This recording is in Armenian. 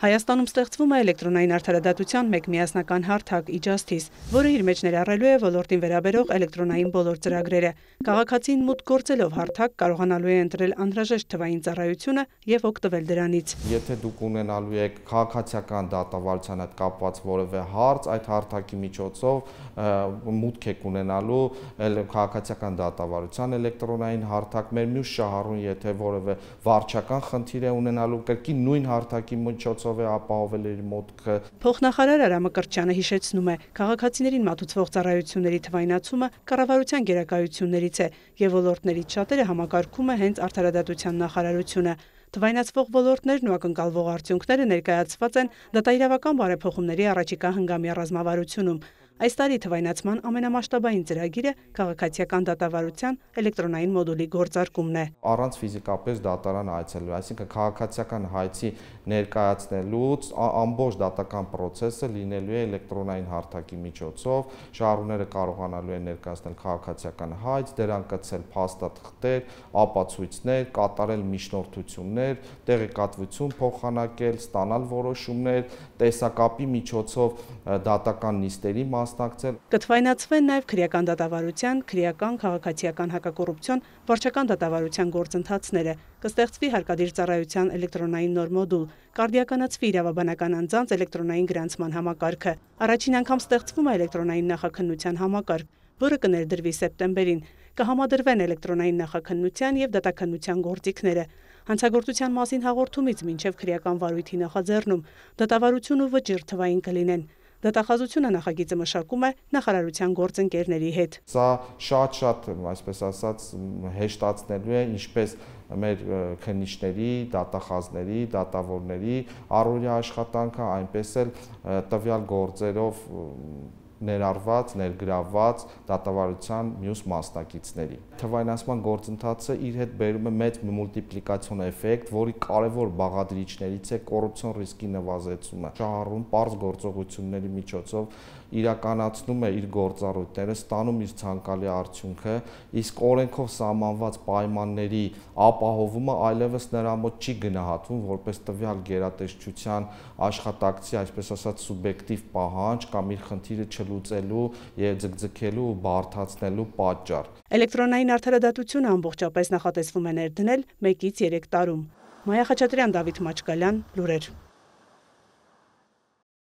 Հայաստանում ստեղծվում է էլեկտրոնային արդարադատության մեկ միասնական հարթակ e-Justice, որը իր մեջ ներառելու է ոլորտին վերաբերող էլեկտրոնային բոլոր ծրագրերը։ Կաղաքացին մուտք գործելով հարթակ կարողանալու է ընտրել անհրաժեշտ թվային ծառայությունը եւ օգտվել դրանից։ Եթե դուք ունենալու եք քաղաքացիական դատավարության հետ կապված որևէ հարց, այդ հարթակի միջոցով մուտք եք ունենալու քաղաքացիական դատավարության էլեկտրոնային հարթակ, մեր մյուս շահառուն, եթե որևէ վարչական խնդիր է ունենալու, կրկին նույն հարթակի միջոցով ով է ապահովել իր մոտքը։ Փոխնախարար Արամակրճյանը հիշեցնում է, քաղաքացիներին մատուցվող ծառայությունների թվայնացումը կառավարության գերակայություններից է եւ ոլորտներից շատերը համակարգում է հենց արդարադատության նախարարությունը։ Թվայնացվող ոլորտներն ու ակնկալվող արդյունքները ներկայացված են դատաիրավական բարեփոխումների առաջիկա հնգամյա ռազմավարությունում։ Այս տարի թվայնացման ամենամասշտաբային ծրագիրը քաղաքացիական դատավարության էլեկտրոնային մոդուլի գործարկումն է։ Առանց ֆիզիկապես դատարան այցելելու, այսինքն քաղաքացիական հայցի ներկայացնելուց ամբողջ դատական process-ը լինելու է էլեկտրոնային հարթակի միջոցով, շահառուները կարողանալու են ներկայացնել քաղաքացիական հայց, դրան կցել փաստաթղթեր, ապացույցներ, կատարել միջնորդություններ, տեղեկատվություն փոխանակել, ստանալ որոշումներ, տեսակապի միջոցով դատական նիստերի մաս մասնակցել։ Կթվայնացվեն նաև քրեական դատավարության, քրեական քաղաքացիական հակակոռուպցիոն, վարչական դատավարության գործընթացները, կստեղծվի հարկադիր ծառայության էլեկտրոնային նոր մոդուլ, կարդիականացվի իրավաբանական անձանց էլեկտրոնային գրանցման համակարգը։ Առաջին անգամ ստեղծվում է էլեկտրոնային նախաքննության համակարգ, որը կներդրվի սեպտեմբերին, կհամադրվեն էլեկտրոնային նախաքննության և դատաքննության գործիքները, հանցագործության մասին հաղորդումից մինչև քրեական վարույթի նախաձերնում, դատավարություն ու վջրթվային կլինեն։ Դատախազությունը նախագիծը մշակում է նախարարության գործընկերների հետ։ Սա շատ-շատ, այսպես ասած, հեշտացնելու է ինչպես մեր քննիչների, դատախազների, դատավորների առօրյա աշխատանքը, այնպես էլ տվյալ գործերով ներառված, ներգրաված դատավարության մյուս մասնակիցների։ Թվայնացման գործընթացը իր հետ բերում է մեծ մուլտիպլիկացիոն էֆեկտ, որի կարևոր բաղադրիչներից է կոռուպցիոն ռիսկի նվազեցումը։ Շահառուն པարզ գործողությունների միջոցով իրականացնում է իր գործառույթները, ստանում իր ցանկալի արդյունքը, իսկ օրենքով սահմանված պայմանների ապահովումը այլևս նրա մոտ չի գնահատվում որպես տվյալ գերատեսչության աշխատակցի, այսպես ասած, սուբյեկտիվ պահանջ կամ իր խնդիրը չլ լուծելու եւ ձգձգելու ու բարթացնելու պատճառ։ Էլեկտրոնային արդարադատությունը ամբողջապես նախատեսվում է ներդնել 1-ից 3 տարում։ Մայա Խաչատրյան, Դավիթ Մաչկալյան, լուրեր։